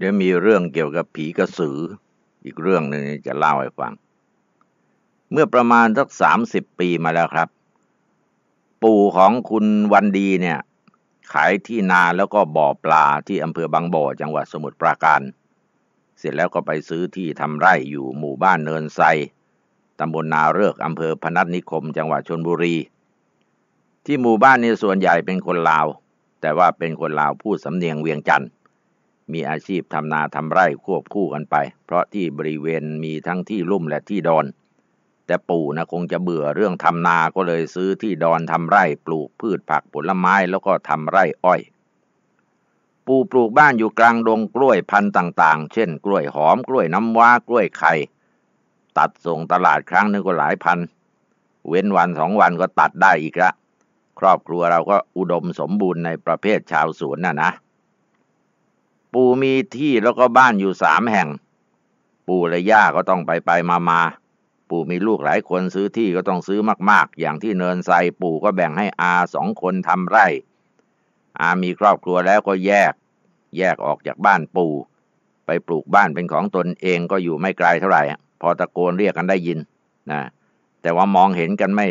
เดี๋ยวมีเรื่องเกี่ยวกับผีกระสือ อีกเรื่องหนึ่งจะเล่าให้ฟัง เมื่อประมาณสักสามสิบปีมาแล้วครับ ปู่ของคุณวันดีเนี่ยขายที่นาแล้วก็บ่อปลาที่อำเภอบางบ่อจังหวัดสมุทรปราการ เสร็จแล้วก็ไปซื้อที่ทำไร่อยู่หมู่บ้านเนินไซตำบลนาเลือกอำเภอพนัสนิคม จังหวัดชนบุรีที่หมู่บ้านนี้ส่วนใหญ่เป็นคนลาว แต่ว่าเป็นคนลาว พูดสำเนียงเวียงจันทร์มีอาชีพทำนาทำไร่ควบคู่กันไป เพราะที่บริเวณมีทั้งที่ลุ่มและที่ดอน แต่ปู่นะคงจะเบื่อเรื่องทำนาก็เลยซื้อที่ดอนทำไร่ปลูกพืชผักผลไม้แล้วก็ทำไร่อ้อย ปู่ปลูกบ้านอยู่กลางดงกล้วยพันธุ์ต่าง ๆ เช่น กล้วยหอมกล้วยน้ำว้ากล้วยไข่ตัดส่งตลาดครั้งหนึ่งก็หลายพันเว้นวันสองวันก็ตัดได้อีกละครอบครัวเราก็อุดมสมบูรณ์ในประเภทชาวสวนน่ะนะปู่มีที่แล้วก็บ้านอยู่สามแห่ง ปู่และย่าก็ต้องไปไปมามาปู่มีลูกหลายคนซื้อที่ก็ต้องซื้อมาก ๆ อย่างที่เนินไซปู่ก็แบ่งให้อาสองคนทำไร่อามีครอบครัวแล้วก็แยกแยกออกจากบ้านปู่ไปปลูกบ้านเป็นของตนเองก็อยู่ไม่ไกลเท่าไหร่ พอตะโกนเรียกกันได้ยินนะแต่ว่ามองเห็นกันไม่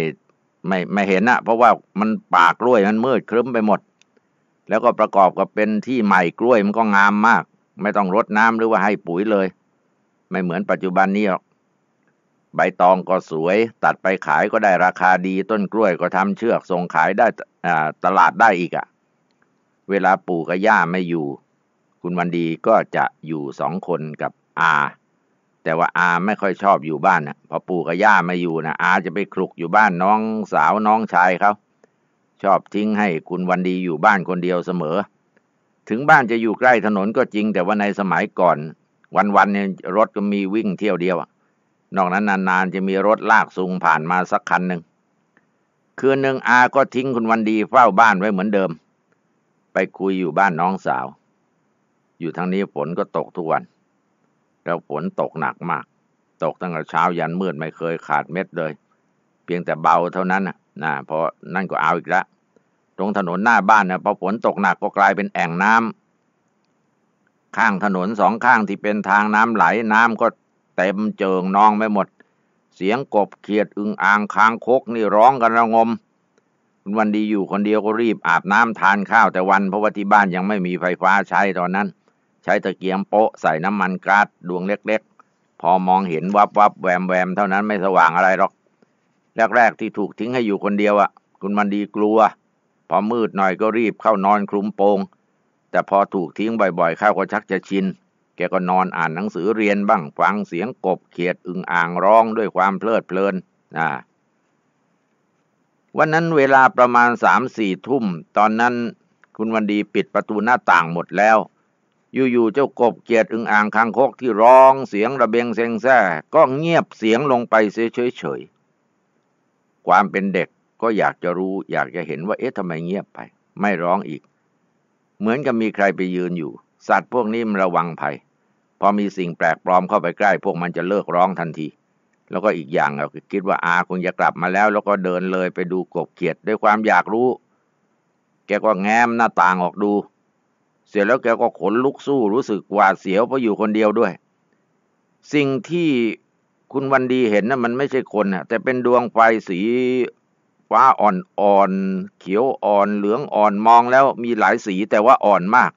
ไม่ไม่เห็นนะเพราะว่ามันปากกล้วยมันมืดครึ้มไปหมดแล้วก็ประกอบกับเป็นที่ใหม่กล้วยมันก็งามมาก ไม่ต้องรดน้ำหรือว่าให้ปุ๋ยเลย ไม่เหมือนปัจจุบันนี้หรอกใบตองก็สวย ตัดไปขายก็ได้ราคาดีต้นกล้วยก็ทำเชือกส่งขายได้ตลาดได้อีกอะ่ะ เวลาปู่กับย่าไม่อยู่ คุณวันดีก็จะอยู่สองคนกับอาแต่ว่าอาไม่ค่อยชอบอยู่บ้านนะพอปู่กับย่าไม่อยู่นะอาจะไปคลุกอยู่บ้านน้องสาวน้องชายเขาชอบทิ้งให้คุณวันดีอยู่บ้านคนเดียวเสมอ ถึงบ้านจะอยู่ใกล้ถนนก็จริงแต่ว่าในสมัยก่อน วันๆเนี่ยรถก็มีวิ่งเที่ยวเดียวนอกนั้นนานๆจะมีรถลากสูงผ่านมาสักคันหนึ่ง คืนหนึ่งอาก็ทิ้งคุณวันดีเฝ้าบ้านไว้เหมือนเดิม ไปคุยอยู่บ้านน้องสาว อยู่ทางนี้ฝนก็ตกทุกวัน แล้วฝนตกหนักมาก ตกตั้งแต่เช้ายันมืดไม่เคยขาดเม็ดเลย เพียงแต่เบาเท่านั้นนะนะพราะนั่นก็เอาอีกละตรงถนนหน้าบ้านนะพอฝนตกหนักก็กลายเป็นแอ่งน้ำ ข้างถนนสองข้างที่เป็นทางน้ำไหลน้ำก็เต็มเจิงนองไปหมด เสียงกบเขียดอึงอ่างค้างคกนี่ร้องกันระงม วันดีอยู่คนเดียวก็รีบอาบน้ำทานข้าวแต่วันเพราะว่าที่บ้านยังไม่มีไฟฟ้าใช้ตอนนั้น ใช้ตะเกียงโปะใส่น้ำมันก๊าซดวงเล็กๆ พอมองเห็นวับวับแวมแวมเท่านั้นไม่สว่างอะไรหรอกแรกๆที่ถูกทิ้งให้อยู่คนเดียวอะ่ะคุณมันดีกลัว พอมืดหน่อยก็รีบเข้านอนคลุมโปงแต่พอถูกทิ้งบ่อย ๆ เข้าก็ชักจะชิน แกก็นอนอ่านหนังสือเรียนบ้าง ฟังเสียงกบเขียดอึงอ่างร้องด้วยความเพลิดเพลินนะวันนั้นเวลาประมาณสามสี่ทุ่ม ตอนนั้นคุณวันดีปิดประตูหน้าต่างหมดแล้ว อยู่ๆเจ้ากบเกียดอึงอ่างคางคกที่ร้อง เสียงระเบงเซงแซ่ก็เงียบเสียงลงไปเฉยความเป็นเด็กก็อยากจะรู้ อยากจะเห็นว่า เอ๊ะทำไมเงียบไป ไม่ร้องอีก เหมือนกับมีใครไปยืนอยู่ สัตว์พวกนี้มันระวังภัยพอมีสิ่งแปลกปลอมเข้าไปใกล้ พวกมันจะเลิกร้องทันที แล้วก็อีกอย่างเราคิดว่าอาคงจะกลับมาแล้ว แล้วก็เดินเลยไปดูกบเขียดด้วยความอยากรู้ แกก็แง้มหน้าต่างออกดู เสร็จแล้วแกก็ขนลุกสู้รู้สึกหวาดเสียวเพราะอยู่คนเดียวด้วย สิ่งที่คุณวันดีเห็นนะมันไม่ใช่คนนะแต่เป็นดวงไฟสี ฟ้าอ่อนๆเขียวอ่อนเหลืองอ่อนมองแล้วมีหลายสีแต่ว่าอ่อนมาก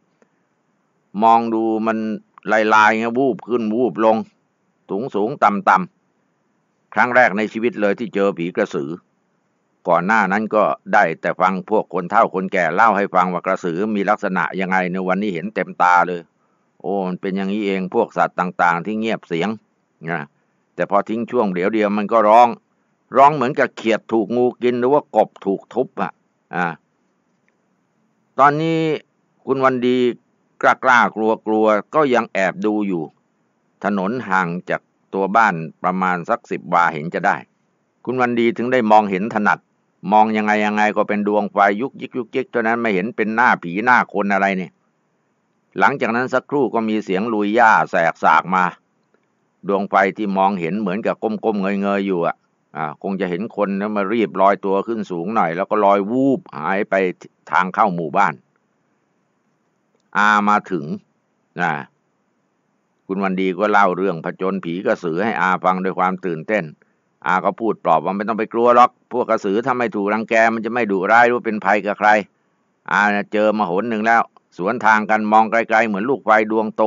มองดูมันลายลายเงี้ยวูบขึ้นวูบลงสูงสูงต่ำต่ำครั้งแรกในชีวิตเลยที่เจอผีกระสือ ก่อนหน้านั้นก็ได้แต่ฟังพวกคนเฒ่าคนแก่เล่าให้ฟังว่ากระสือมีลักษณะยังไงในวันนี้เห็นเต็มตาเลยโอ้มันเป็นอย่างนี้เองพวกสัตว์ต่าง ๆ ที่เงียบเสียงนะแต่พอทิ้งช่วงเดี๋ยวเดียวมันก็ร้อง ร้องเหมือนกับเขียดถูกงูกินหรือว่ากบถูกทุบอ่ะ อ่า ตอนนี้คุณวันดีกล้ากล้ากลัวกลัวก็ยังแอบดูอยู่ ถนนห่างจากตัวบ้านประมาณสักสิบวาเห็นจะได้ คุณวันดีถึงได้มองเห็นถนัด มองยังไงยังไงก็เป็นดวงไฟยุกยิกยุกยิกเท่านั้นไม่เห็นเป็นหน้าผีหน้าคนอะไรเนี่ยหลังจากนั้นสักครู่ก็มีเสียงลุยหญ้าแสกสากมาดวงไฟที่มองเห็นเหมือนกับก้มๆเงยๆอยู่อ่ะอ่าคงจะเห็นคนนั้นมารีบลอยตัวขึ้นสูงหน่อย แล้วก็ลอยวูบหายไปทางเข้าหมู่บ้าน อา มาถึงนะคุณวันดีก็เล่าเรื่องผจญผีกระสือให้อาฟังด้วยความตื่นเต้น อาก็พูดปลอบว่าไม่ต้องไปกลัวหรอก พวกกระสือถ้าไม่ถูกรังแกมันจะไม่ดุร้ายหรือเป็นภัยกับใคร อาเจอมาหนหนึ่งแล้ว สวนทางกันมองไกลๆ เหมือนลูกไฟดวงโต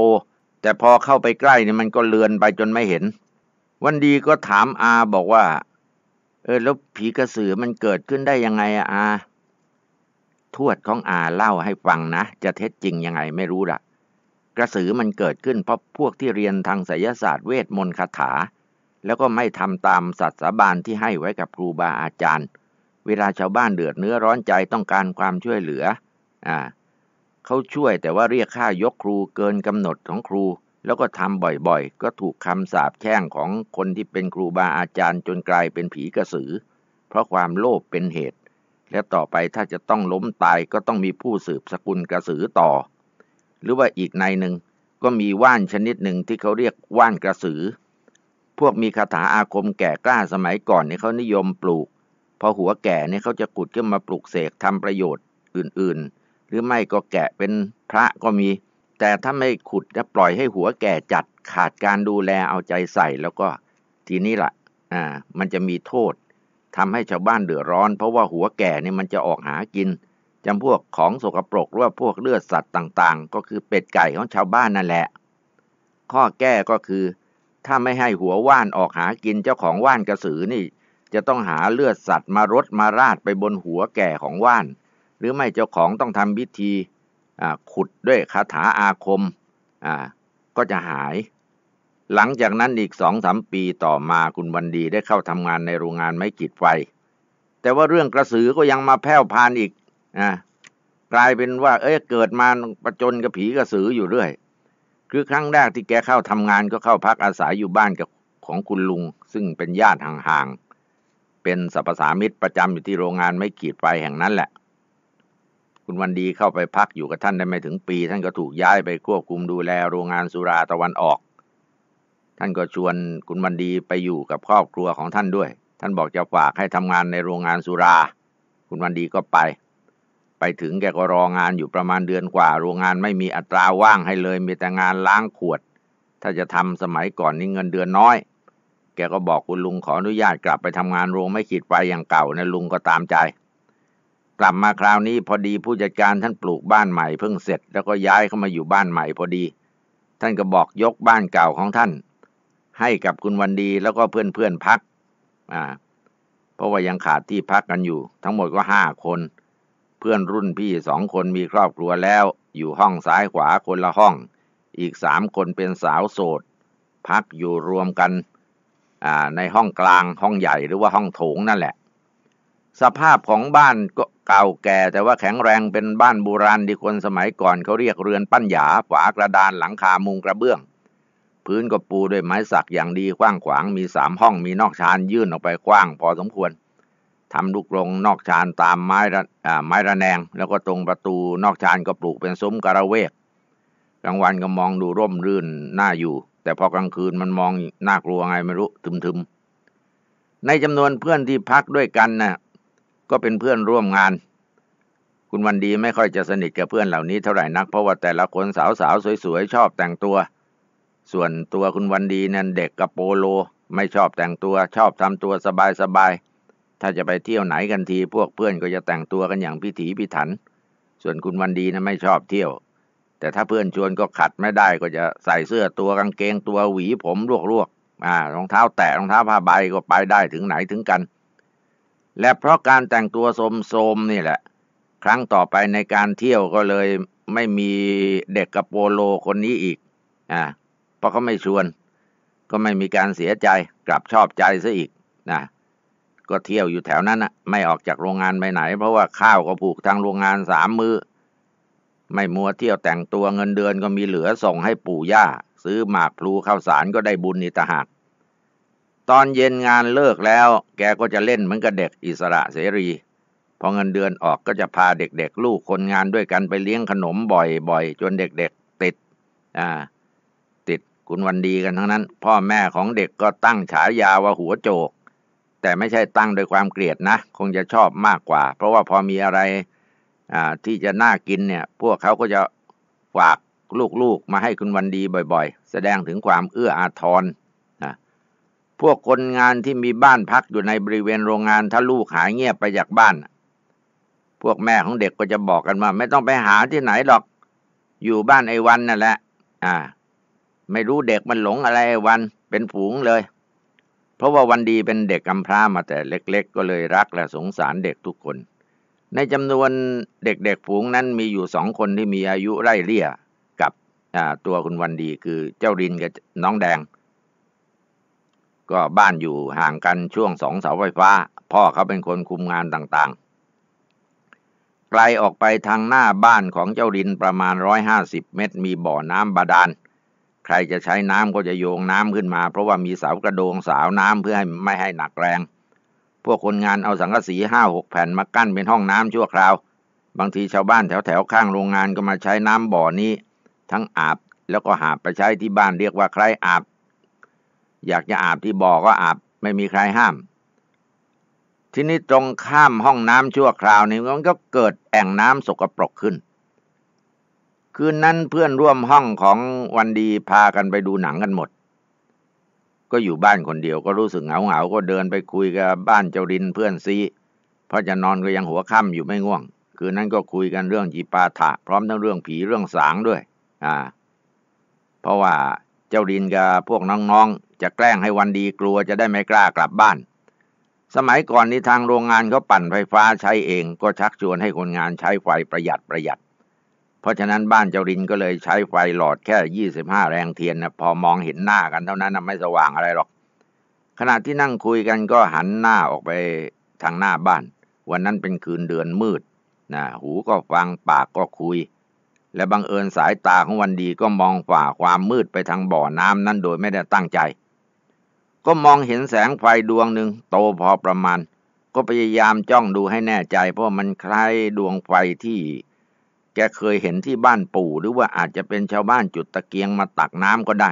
แต่พอเข้าไปใกล้เนี่ยมันก็เลือนไปจนไม่เห็น วันดีก็ถามอา บอกว่า เออแล้วผีกระสือมันเกิดขึ้นได้ยังไงอะอา ทวดของอา เล่าให้ฟังนะจะเท็จจริงยังไงไม่รู้ละ่ะ กระสือมันเกิดขึ้น เพราะพวกที่เรียนทางไสยศาสตร์เวทมนต์คาถา แล้วก็ไม่ทำตามสัตสาบานที่ให้ไว้กับครูบาอาจารย์ เวลาชาวบ้านเดือดเนื้อร้อนใจต้องการความช่วยเหลือ อ่าเขาช่วยแต่ว่าเรียกค่ายกครูเกินกำหนดของครู แล้วก็ทำบ่อยๆ ก็ถูกคำสาปแช่งของคนที่เป็นครูบาอาจารย์จนกลายเป็นผีกระสือ เพราะความโลภเป็นเหตุ และต่อไปถ้าจะต้องล้มตายก็ต้องมีผู้สืบสกุลกระสือต่อ หรือว่าอีกในหนึ่งก็มีว่านชนิดหนึ่งที่เขาเรียก ว่านกระสือ พวกมีคาถาอาคมแก่กล้าสมัยก่อนเนี่ยเขานิยมปลูกพอหัวแก่เนี่ยเขาจะกุดขึ้นมาปลูกเสกทำประโยชน์อื่น ๆรือไม่ก็แกะเป็นพระก็มี แต่ถ้าไม่ขุดจะปล่อยให้หัวแก่จัดขาดการดูแลเอาใจใส่แล้วก็ทีนี้ละ่ะอ่ามันจะมีโทษ ทำให้ชาวบ้านเดือดร้อน เพราะว่าหัวแก่เนี่ยมันจะออกหากิน จำพวกของสกปรกหรือว่าพวกเลือดสัตว์ต่างๆ ก็คือเป็ดไก่ของชาวบ้านนั่นแหละข้อแก้ก็คือ ถ้าไม่ให้หัวว่านออกหากินเจ้าของว่านกระสือนี่ จะต้องหาเลือดสัตว์มารดมาราดไปบนหัวแก่ของว่านรือไม่เจ้าของต้องทำพิธีขุดด้วยคาถาอาคม ก็จะหาย หลังจากนั้นอีกสองสามปีต่อมาคุณวันดีได้เข้าทำงานในโรงงานไม้กีดไฟ แต่ว่าเรื่องกระสือก็ยังมาแพร่พานอีกกลายเป็นว่า เอ้ยเกิดมาประจนกับผีกระสืออยู่เรื่อย คือครั้งแรกที่แกเข้าทำงานก็เข้าพักอาศัยอยู่บ้านกับของคุณลุง ซึ่งเป็นญาติห่างๆเป็นสัพสามิตรประจำอยู่ที่โรงงานไม้กีดไฟแห่งนั้นแหละคุณวันดีเข้าไปพักอยู่กับท่านได้ไม่ถึงปีท่านก็ถูกย้ายไปควบคุมดูแลโรงงานสุราตะวันออก ท่านก็ชวนคุณวันดีไปอยู่กับครอบครัวของท่านด้วย ท่านบอกจะฝากให้ทำงานในโรงงานสุรา คุณวันดีก็ไป ไปถึงแกก็รองานอยู่ประมาณเดือนกว่า โรงงานไม่มีอัตราว่างให้เลย มีแต่งานล้างขวด ถ้าจะทำสมัยก่อนนี่เงินเดือนน้อย แกก็บอกคุณลุงขออนุญาตกลับไปทำงานโรงไม่ขีดไฟอย่างเก่านะลุงก็ตามใจกลับมาคราวนี้พอดีผู้จัดการท่านปลูกบ้านใหม่เพิ่งเสร็จแล้วก็ย้ายเข้ามาอยู่บ้านใหม่พอดี ท่านก็บอกยกบ้านเก่าของท่าน ให้กับคุณวันดีแล้วก็เพื่อนเพื่อนพักอ่าเพราะว่ายังขาดที่พักกันอยู่ ทั้งหมดก็ห้าคน เพื่อนรุ่นพี่สองคนมีครอบครัวแล้ว อยู่ห้องซ้ายขวาคนละห้อง อีกสามคนเป็นสาวโสด พักอยู่รวมกันอ่าในห้องกลางห้องใหญ่หรือว่าห้องโถงนั่นแหละ สภาพของบ้านก็เก่าแก่แต่ว่าแข็งแรงเป็นบ้านโบราณที่คนสมัยก่อนเขาเรียกเรือนปั้นหยาฝากระดานหลังคามุงกระเบื้อง พื้นก็ปูด้วยไม้สักอย่างดีกว้างขวางมีสามห้องมีนอกชานยื่นออกไปกว้าง พอสมควรทำลูกลงนอกชานตามไม้ระไม้ระแนง แล้วก็ตรงประตูนอกชานก็ปลูกเป็นซุ้มกระเวกกลางวันก็มองดูร่มรื่นน่าอยู่ แต่พอกลางคืนมันมองน่ากลัวไงไม่รู้ทึมๆในจำนวนเพื่อนที่พักด้วยกันนะ่ะก็เป็นเพื่อนร่วมงาน คุณวันดีไม่ค่อยจะสนิทกับเพื่อนเหล่านี้เท่าไหร่นัก เพราะว่าแต่ละคนสาวสาวสวยๆชอบแต่งตัว ส่วนตัวคุณวันดีนั่นเด็กกระโปโล ไม่ชอบแต่งตัว ชอบทำตัวสบายๆถ้าจะไปเที่ยวไหนกันที พวกเพื่อนก็จะแต่งตัวกันอย่างพิถีพิถัน ส่วนคุณวันดีนันไม่ชอบเที่ยว แต่ถ้าเพื่อนชวนก็ขัดไม่ได้ก็จะใส่เสื้อตัวกางเกงตัวหวีผมลวกๆรองเท้าแตะรองเท้าผ้าใบก็ไปได้ถึงไหนถึงกันและเพราะการแต่งตัวโสมโสมนี่แหละครั้งต่อไปในการเที่ยวก็เลยไม่มีเด็กกับโปโลคนนี้อีกอ่าเพราะเขาไม่ชวน ก็ไม่มีการเสียใจกลับชอบใจซะอีกนะก็เที่ยวอยู่แถวนั้นนะไม่ออกจากโรงงานไปไหนเพราะว่าข้าวก็ผูกทางโรงงานสามมืออไม่มัวเที่ยวแต่งตัวเงินเดือนก็มีเหลือส่งให้ปู่ย่าซื้อหมากพลูข้าวสารก็ได้บุญนิตหากตอนเย็นงานเลิกแล้วแกก็จะเล่นเหมือนกับเด็กอิสระเสรี พอเงินเดือนออกก็จะพาเด็กๆลูกคนงานด้วยกันไปเลี้ยงขนมบ่อย ๆ จนเด็กๆติดอ่าติดคุณวันดีกันทั้งนั้น พ่อแม่ของเด็กก็ตั้งฉายาว่าหัวโจก แต่ไม่ใช่ตั้งโดยความเกลียดนะ คงจะชอบมากกว่า เพราะว่าพอมีอะไรอ่าที่จะน่ากินเนี่ยพวกเขาก็จะฝากลูกๆมาให้คุณวันดีบ่อยๆ แสดงถึงความเอื้ออาทรพวกคนงานที่มีบ้านพักอยู่ในบริเวณโรงงานถ้าลูกหายเงียบไปจากบ้านพวกแม่ของเด็กก็จะบอกกันว่าไม่ต้องไปหาที่ไหนหรอกอยู่บ้านไอ้วันนั่นแหละอ่า ไม่รู้เด็กมันหลงอะไรไอ้วันเป็นผูงเลย เพราะว่าวันดีเป็นเด็กกำพร้ามาแต่เล็กๆ ก็เลยรักและสงสารเด็กทุกคน ในจำนวนเด็กๆผูง นั้นมีอยู่สองคนที่มีอายุไร่เลี่ยกับตัวคุณวันดีคือเจ้ารินกับน้องแดงก็บ้านอยู่ห่างกันช่วงสองเสาไฟฟ้า พ่อเขาเป็นคนคุมงานต่างๆ ไกลออกไปทางหน้าบ้านของเจ้าดินประมาณร้อยห้าสิบเมตร มีบ่อน้ำบาดาล ใครจะใช้น้ำก็จะโยงน้ำขึ้นมา เพราะว่ามีเสากระโดงสาวน้ำเพื่อให้ไม่ให้หนักแรง พวกคนงานเอาสังกะสีห้าหกแผ่นมากั้นเป็นห้องน้ำชั่วคราว บางทีชาวบ้านแถวแถวข้างโรงงานก็มาใช้น้ำบ่อนี้ ทั้งอาบแล้วก็หาไปใช้ที่บ้านเรียกว่าใครอาบอยากจะอาบที่บ่อก็อาบไม่มีใครห้าม ทีนี้ตรงข้ามห้องน้ำชั่วคราวนี้มันก็เกิดแอ่งน้ำสกปรกขึ้น คืนนั้นเพื่อนร่วมห้องของวันดีพากันไปดูหนังกันหมด ก็อยู่บ้านคนเดียว ก็รู้สึกเหงาเหงาก็เดินไปคุยกับบ้านเจ้ารินเพื่อนซี เพราะจะนอนก็ยังหัวค่ำอยู่ไม่ง่วง คืนนั้นก็คุยกันเรื่องจีปาถะพร้อมทั้งเรื่องผีเรื่องสางด้วย อ่า เพราะว่าเจ้ารินกับพวกน้องจะแกล้งให้วันดีกลัวจะได้ไม่กล้ากลับบ้าน สมัยก่อนนี้ทางโรงงานเขาปั่นไฟฟ้าใช้เอง ก็ชักชวนให้คนงานใช้ไฟประหยัดประหยัด เพราะฉะนั้นบ้านเจ้ารินก็เลยใช้ไฟหลอดแค่ 25 แรงเทียนนะพอมองเห็นหน้ากันเท่านั้นไม่สว่างอะไรหรอก ขณะที่นั่งคุยกันก็หันหน้าออกไปทางหน้าบ้าน วันนั้นเป็นคืนเดือนมืดนะหูก็ฟังปากก็คุย และบังเอิญสายตาของวันดีก็มองฝ่าความมืดไปทางบ่อน้ำนั้นโดยไม่ได้ตั้งใจก็มองเห็นแสงไฟดวงหนึ่งโตพอประมาณ ก็พยายามจ้องดูให้แน่ใจ เพราะมันคล้ายดวงไฟที่ แกเคยเห็นที่บ้านปู่ หรือว่าอาจจะเป็นชาวบ้านจุดตะเกียงมาตักน้ำก็ได้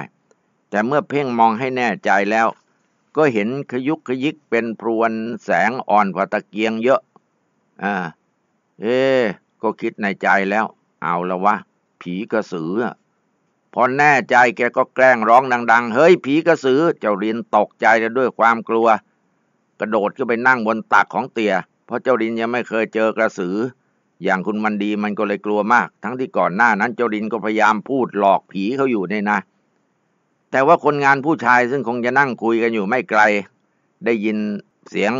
แต่เมื่อเพ่งมองให้แน่ใจแล้ว ก็เห็นขยุกขยิกเป็นพรวนแสงอ่อนกว่าตะเกียงเยอะอ่าเอ๊ก็คิดในใจแล้ว เอาละวะผีกระสือพอแน่ใจแกก็แกล้งร้องดังๆ เฮ้ยผีกระสือเจ้าลินตกใจด้วยความกลัว กระโดดขึ้นไปนั่งบนตักของเตี่ยเพราะเจ้าลินยังไม่เคยเจอกระสือ อย่างคุณมันดีมันก็เลยกลัวมาก ทั้งที่ก่อนหน้านั้นเจ้าลินก็พยายามพูดหลอกผีเขาอยู่เนี่ยนะ แต่ว่าคนงานผู้ชายซึ่งคงจะนั่งคุยกันอยู่ไม่ไกล ได้ยินเสียง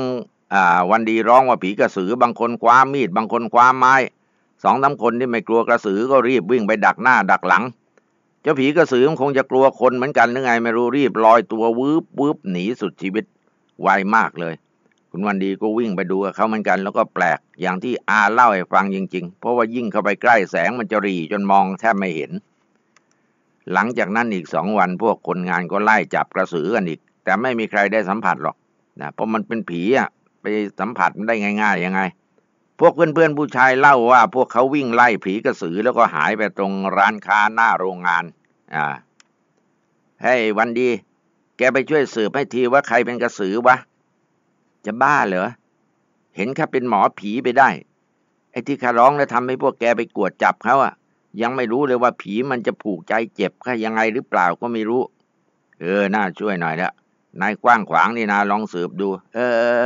วันดีร้องว่าผีกระสือ บางคนคว้ามีดบางคนคว้าไม้สองสาคนที่ไม่กลัวกระสือก็รีบวิ่งไปดักหน้าดักหลังเจ้าผีกระสือมันคงจะกลัวคนเหมือนกันหรือไง ไม่รู้รีบลอยตัววืบวืบหนีสุดชีวิตไวมากเลย คุณวันดีก็วิ่งไปดูเขาเหมือนกัน แล้วก็แปลกอย่างที่อาเล่าให้ฟังจริง ๆ เพราะว่ายิ่งเข้าไปใกล้แสงมันจะรีจนมองแทบไม่เห็น หลังจากนั้นอีกสองวันพวกคนงานก็ไล่จับกระสือกันอีก แต่ไม่มีใครได้สัมผัสหรอกนะเพราะมันเป็นผีอ่ะไปสัมผัสมันได้ง่ายๆยังไงพวกเพื่อนๆผู้ชายเล่าว่า พวกเขาวิ่งไล่ผีกระสือแล้วก็หายไปตรงร้านค้าหน้าโรงงาน อ่าเฮ้ยวันดี แกไปช่วยสืบให้ทีว่าใครเป็นกระสือวะจะบ้าเหรอเห็นรับเป็นหมอผีไปได้ ไอ้ที่ข้าร้องแล้วทำให้พวกแกไปกวดจับเขาอะยังไม่รู้เลยว่าผีมันจะผูกใจเจ็บค่ะยังไงหรือเปล่าก็ไม่รู้ เออน่าช่วยหน่อยละนายกว้างขวางนี่นะลองสืบดู เอ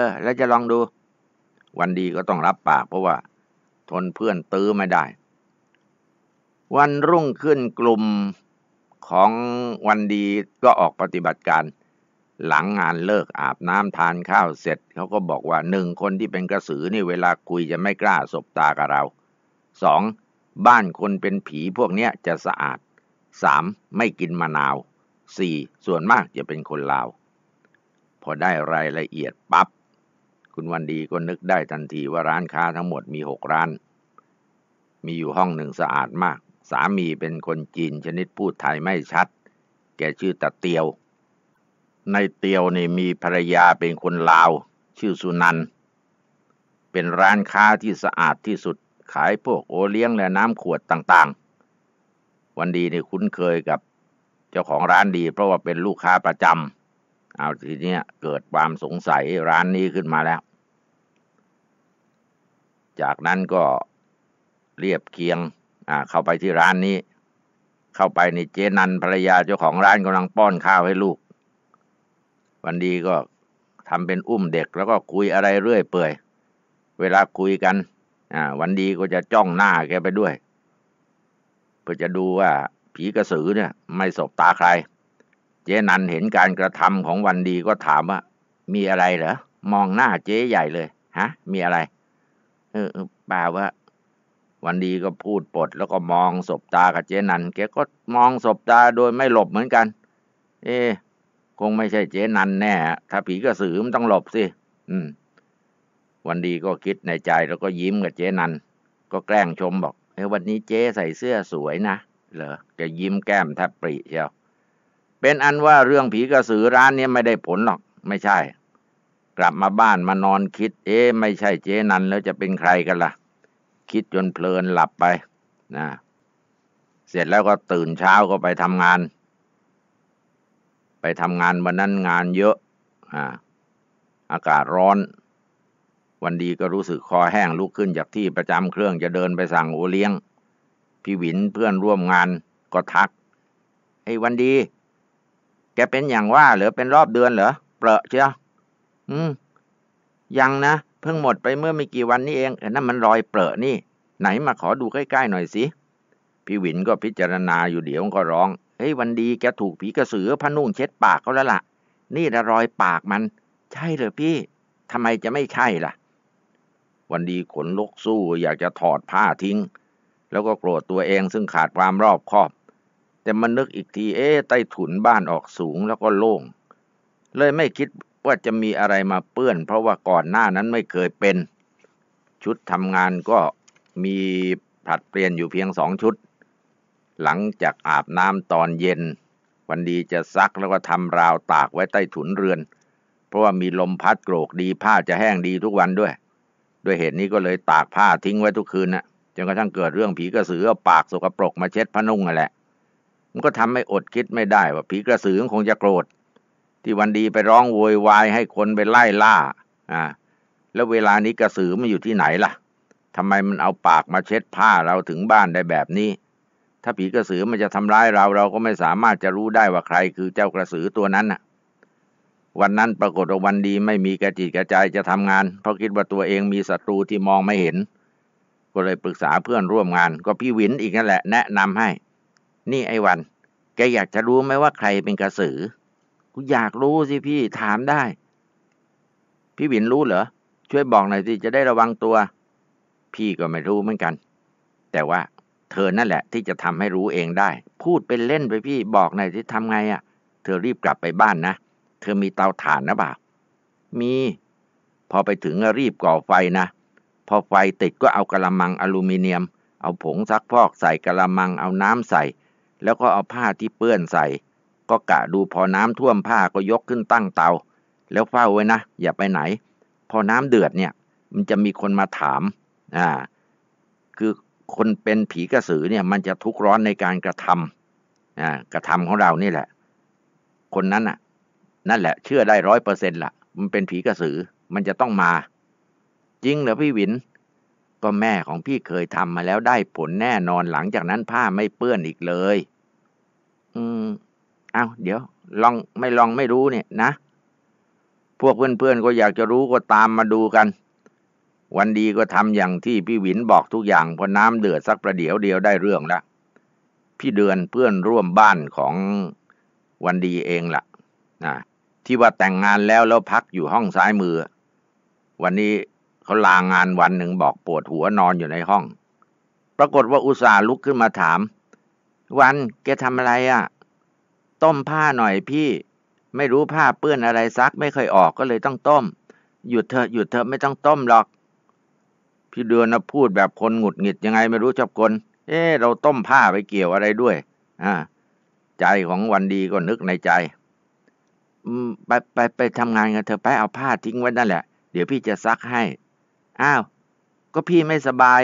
อ แล้วจะลองดูวันดีก็ต้องรับปากเพราะว่าทนเพื่อนตื้อไม่ได้ วันรุ่งขึ้นกลุ่มของวันดีก็ออกปฏิบัติการหลังงานเลิกอาบน้ำทานข้าวเสร็จ เขาก็บอกว่าหนึ่งคนที่เป็นกระสือนี่เวลาคุยจะไม่กล้าสบตากับเราสองบ้านคนเป็นผีพวกนี้จะสะอาดสามไม่กินมะนาวสี่ส่วนมากจะเป็นคนลาว พอได้รายละเอียดปับ๊บคุณวันดีก็นึกได้ทันทีว่าร้านค้าทั้งหมดมีหกร้าน มีอยู่ห้องหนึ่งสะอาดมาก สามีเป็นคนจีนชนิดพูดไทยไม่ชัด แกชื่อตะเตียว ในเตียวนี่มีภรรยาเป็นคนลาวชื่อสุนัน เป็นร้านค้าที่สะอาดที่สุดขายพวกโอเลี้ยงและน้ำขวดต่างๆ วันดีนี่คุ้นเคยกับเจ้าของร้านดีเพราะว่าเป็นลูกค้าประจำ เอาทีเนี้ยเกิดความสงสัยร้านนี้ขึ้นมาแล้วจากนั้นก็เรียบเคียงเข้าไปที่ร้านนี้ เข้าไปนี่เจนันภรรยาเจ้าของร้านกำลังป้อนข้าวให้ลูก วันดีก็ทำเป็นอุ้มเด็กแล้วก็คุยอะไรเรื่อยเปื่อยเวลาคุยกันวันดีก็จะจ้องหน้าแกไปด้วยเพื่อจะดูว่าผีกระสือเนี่ยไม่สบตาใคร เจนันเห็นการกระทำของวันดีก็ถามว่า มีอะไรเหรอมองหน้าเจ๊ใหญ่เลยฮะ มีอะไรออป่าวะวันดีก็พูดปด แล้วก็มองศบตากับเจ๊นันแกก็มองศบตาโดยไม่หลบเหมือนกัน เอ๊คงไม่ใช่เจ๊นันแน่ ถ้าผีกระสือมันต้องหลบสิอืม วันดีก็คิดในใจ แล้วก็ยิ้มกับเจ๊นันก็แกล้งชมบอกเฮ้วันนี้เจ๊ใส่เสื้อสวยนะเหรอจะยิ้มแก้มแทบปริเชียวเป็นอันว่าเรื่องผีกระสือร้านนี้ไม่ได้ผลหรอก ไม่ใช่กลับมาบ้านมานอนคิดเอ๊ไม่ใช่เจ๊นันแล้วจะเป็นใครกันละ่ะ คิดจนเพลินหลับไป นะ เสร็จแล้วก็ตื่นเช้าก็ไปทำงาน ไปทำงานวันนั้นงานเยอะอ่า อากาศร้อน วันดีก็รู้สึกคอแห้งลุกขึ้น จากที่ประจำเครื่องจะเดินไปสั่งโอเลี้ยง พี่หวินเพื่อนร่วมงานก็ทักไอ้วันดี แกเป็นอย่างว่า หรือเป็นรอบเดือนเหรอเปลอะเชียวอืม ยังนะ เพิ่งหมดไปเมื่อไม่กี่วันนี้เองเออนั่นมันรอยเปรอะนี่ ไหนมาขอดูใกล้ ๆหน่อยสิ พี่วินก็พิจารณาอยู่เดี๋ยว ก็ร้อง เฮ้ย วันดีแกถูกผีกระสือพนุ่งเช็ดปากเขาแล้วละ่ะ นี่ละรอยปากมัน ใช่เหรอพี่ทำไมจะไม่ใช่ล่ะ วันดีขนลุกสู้อยากจะถอดผ้าทิ้ง แล้วก็โกรธตัวเองซึ่งขาดความรอบคอบ แต่มันนึกอีกทีเอ๊ะใต้ถุนบ้านออกสูงแล้วก็โล่ง เลยไม่คิดว่าจะมีอะไรมาเปื้อน เพราะว่าก่อนหน้านั้นไม่เคยเป็น ชุดทำงานก็มีผัดเปลี่ยนอยู่เพียงสองชุด หลังจากอาบน้ำตอนเย็น วันดีจะซักแล้วก็ทำราวตากไว้ใต้ถุนเรือน เพราะว่ามีลมพัดโกรกดีผ้าจะแห้งดีทุกวันด้วยด้วยเหตุนี้ก็เลยตากผ้าทิ้งไว้ทุกคืนนะ่ะจนกระทั่งเกิดเรื่องผีกระสือปากสกปรกมาเช็ดพนุ่งนั่นแหละมันก็ทำให้อดคิดไม่ได้ ว่าผีกระสือคงจะโกรธที่วันดีไปร้องโวยวายให้คนไปไล่ล่า อ่า แล้วเวลานี้กระสือมันอยู่ที่ไหนล่ะ ทำไมมันเอาปากมาเช็ดผ้าเราถึงบ้านได้แบบนี้ ถ้าผีกระสือมันจะทำร้ายเราเราก็ไม่สามารถจะรู้ได้ว่าใครคือเจ้ากระสือตัวนั้นะวันนั้นปรากฏว่าวันดีไม่มีกระจิตกระใจจะทำงาน เพราะคิดว่าตัวเองมีศัตรูที่มองไม่เห็น ก็เลยปรึกษาเพื่อนร่วมงาน ก็พี่วินอีกนั่นแหละแนะนำให้ นี่ไอ้วัน แกอยากจะรู้ไหมว่าใครเป็นกระสือกูอยากรู้สิพี่ถามได้ พี่วินรู้เหรอช่วยบอกหน่อยสิจะได้ระวังตัว พี่ก็ไม่รู้เหมือนกัน แต่ว่า เธอนั่นแหละ ที่จะทำให้รู้เองได้ พูดเป็นเล่นไปพี่บอกหน่อยสิทำไงอะ่ะ เธอรีบกลับไปบ้านนะเธอมีเตาถ่านนะบ่ามี พอไปถึงรีบก่อไฟนะพอไฟติดก็เอากระมังอลูมิเนียมเอาผงซักฟอกใส่กระมังเอาน้ำใส่ แล้วก็เอาผ้าที่เปื้อนใส่ก็กะดูพอน้ำท่วมผ้าก็ยกขึ้นตั้งเตา แล้วเฝ้าไว้นะ อย่าไปไหน พอน้ำเดือดเนี่ย มันจะมีคนมาถาม อ่า คือคนเป็นผีกระสือเนี่ย มันจะทุกข์ร้อนในการกระทำอ่ากระทำของเรานี่แหละ คนนั้นน่ะ นั่นแหละ เชื่อได้ร้อยเปอร์เซ็นต์ละมันเป็นผีกระสือ มันจะต้องมา จริงเหรอพี่วิน ก็แม่ของพี่เคยทำมาแล้วได้ผลแน่นอนหลังจากนั้นผ้าไม่เปื้อนอีกเลย อืมเอาเดี๋ยวลองไม่ลองไม่รู้เนี่ยนะพวกเพื่อนๆก็อยากจะรู้ก็ตามมาดูกัน วันดีก็ทำอย่างที่พี่หวินบอกทุกอย่างพอน้ำเดือดสักประเดี๋ยวเดียวได้เรื่องละพี่เดือนเพื่อนร่วมบ้านของวันดีเองละ่ะที่ว่าแต่งงานแล้วแล้วพักอยู่ห้องซ้ายมือวันนี้เขาลางานวันหนึ่งบอกปวดหัวนอนอยู่ในห้อง ปรากฏว่าอุตส่าห์ลุกขึ้นมาถาม วันแกทำอะไรอะ่ะต้มผ้าหน่อยพี่ไม่รู้ผ้าเปื้อนอะไรซักไม่เคยออกก็เลยต้องต้มหยุดเถอะหยุดเถอะไม่ต้องต้มหรอก พี่เดือนนะพูดแบบคนหงุดหงิด ยังไงไม่รู้จับคนเอ๊เราต้มผ้าไปเกี่ยวอะไรด้วย อ่า ใจของวันดีก็นึกในใจไปไปไปทำงานกันเธอไปเอาผ้าทิ้งไว้นั่นแหละ เดี๋ยวพี่จะซักให้อ้าว ก็พี่ไม่สบาย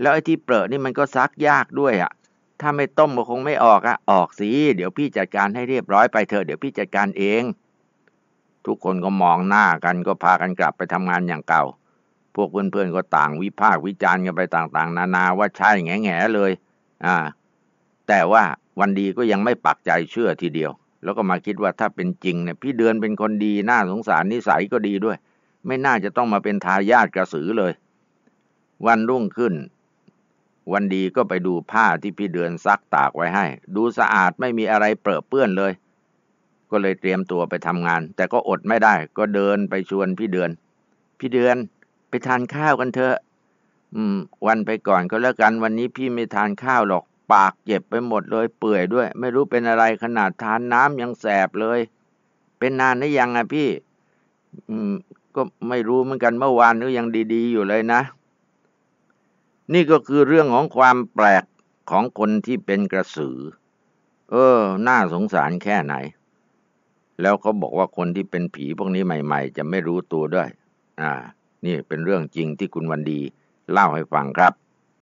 แล้วไอ้ที่เปรอะนี่มันก็ซักยากด้วยอะ่ะถ้าไม่ต้มก็คงไม่ออกอะออกสิ เดี๋ยวพี่จัดการให้เรียบร้อยไปเถอะ เดี๋ยวพี่จัดการเอง ทุกคนก็มองหน้ากันก็พากันกลับไปทำงานอย่างเก่า พวกเพื่อนๆก็ต่างวิพากษ์วิจารณ์กันไปต่าง ๆ นานาว่าใช่แง่แง่เลย อ่า แต่ว่าวันดีก็ยังไม่ปักใจเชื่อทีเดียว แล้วก็มาคิดว่าถ้าเป็นจริง เนี่ย พี่เดือนเป็นคนดีน่าสงสารนิสัยก็ดีด้วย ไม่น่าจะต้องมาเป็นทายาทกระสือเลย วันรุ่งขึ้นวันดีก็ไปดูผ้าที่พี่เดือนซักตากไว้ให้ ดูสะอาดไม่มีอะไรเปรอะเปื้อนเลย ก็เลยเตรียมตัวไปทำงาน แต่ก็อดไม่ได้ ก็เดินไปชวนพี่เดือน พี่เดือนไปทานข้าวกันเถอะ อืม วันไปก่อนก็แล้วกัน วันนี้พี่ไม่ทานข้าวหรอกปากเจ็บไปหมดเลย เปื่อยด้วย ไม่รู้เป็นอะไรขนาดทานน้ำยังแสบเลย เป็นนานหรือยังอ่ะพี่ อืม ก็ไม่รู้เหมือนกันเมื่อวานนึกยังดี ๆ อยู่เลยนะนี่ก็คือเรื่องของความแปลกของคนที่เป็นกระสือ เออ น่าสงสารแค่ไหน แล้วเขาบอกว่าคนที่เป็นผีพวกนี้ใหม่ ๆ จะไม่รู้ตัวด้วย อ่า นี่เป็นเรื่องจริงที่คุณวันดีเล่าให้ฟังครับ